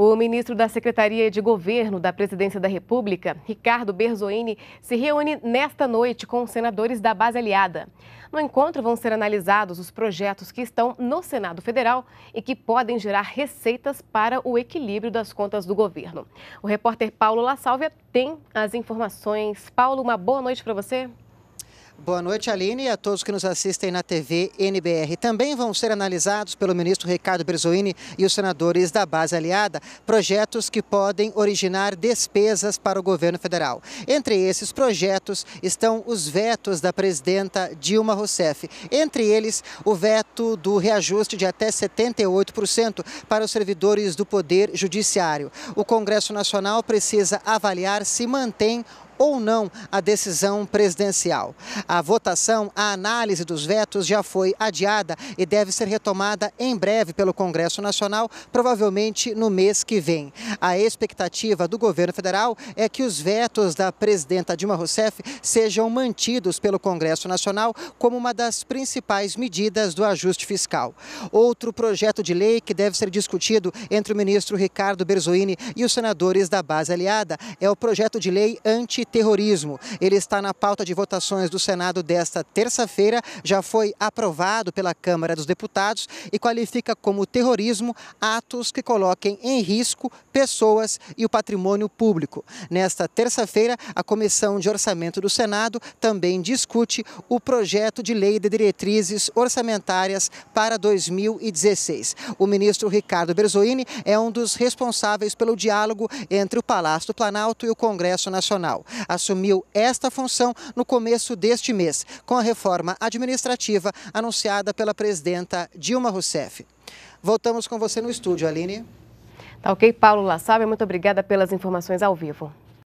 O ministro da Secretaria de Governo da Presidência da República, Ricardo Berzoini, se reúne nesta noite com os senadores da base aliada. No encontro vão ser analisados os projetos que estão no Senado Federal e que podem gerar receitas para o equilíbrio das contas do governo. O repórter Paulo La Sálvia tem as informações. Paulo, uma boa noite para você. Boa noite, Aline, e a todos que nos assistem na TV NBR. Também vão ser analisados pelo ministro Ricardo Berzoini e os senadores da base aliada projetos que podem originar despesas para o governo federal. Entre esses projetos estão os vetos da presidenta Dilma Rousseff. Entre eles, o veto do reajuste de até 78% para os servidores do Poder Judiciário. O Congresso Nacional precisa avaliar se mantém ou não a decisão presidencial. A votação, a análise dos vetos já foi adiada e deve ser retomada em breve pelo Congresso Nacional, provavelmente no mês que vem. A expectativa do governo federal é que os vetos da presidenta Dilma Rousseff sejam mantidos pelo Congresso Nacional como uma das principais medidas do ajuste fiscal. Outro projeto de lei que deve ser discutido entre o ministro Ricardo Berzoini e os senadores da base aliada é o projeto de lei anti terrorismo. Ele está na pauta de votações do Senado desta terça-feira, já foi aprovado pela Câmara dos Deputados e qualifica como terrorismo atos que coloquem em risco pessoas e o patrimônio público. Nesta terça-feira, a Comissão de Orçamento do Senado também discute o projeto de lei de diretrizes orçamentárias para 2016. O ministro Ricardo Berzoini é um dos responsáveis pelo diálogo entre o Palácio do Planalto e o Congresso Nacional assumiu esta função no começo deste mês, com a reforma administrativa anunciada pela presidenta Dilma Rousseff. Voltamos com você no estúdio, Aline. Tá ok, Paulo Lassabe, muito obrigada pelas informações ao vivo.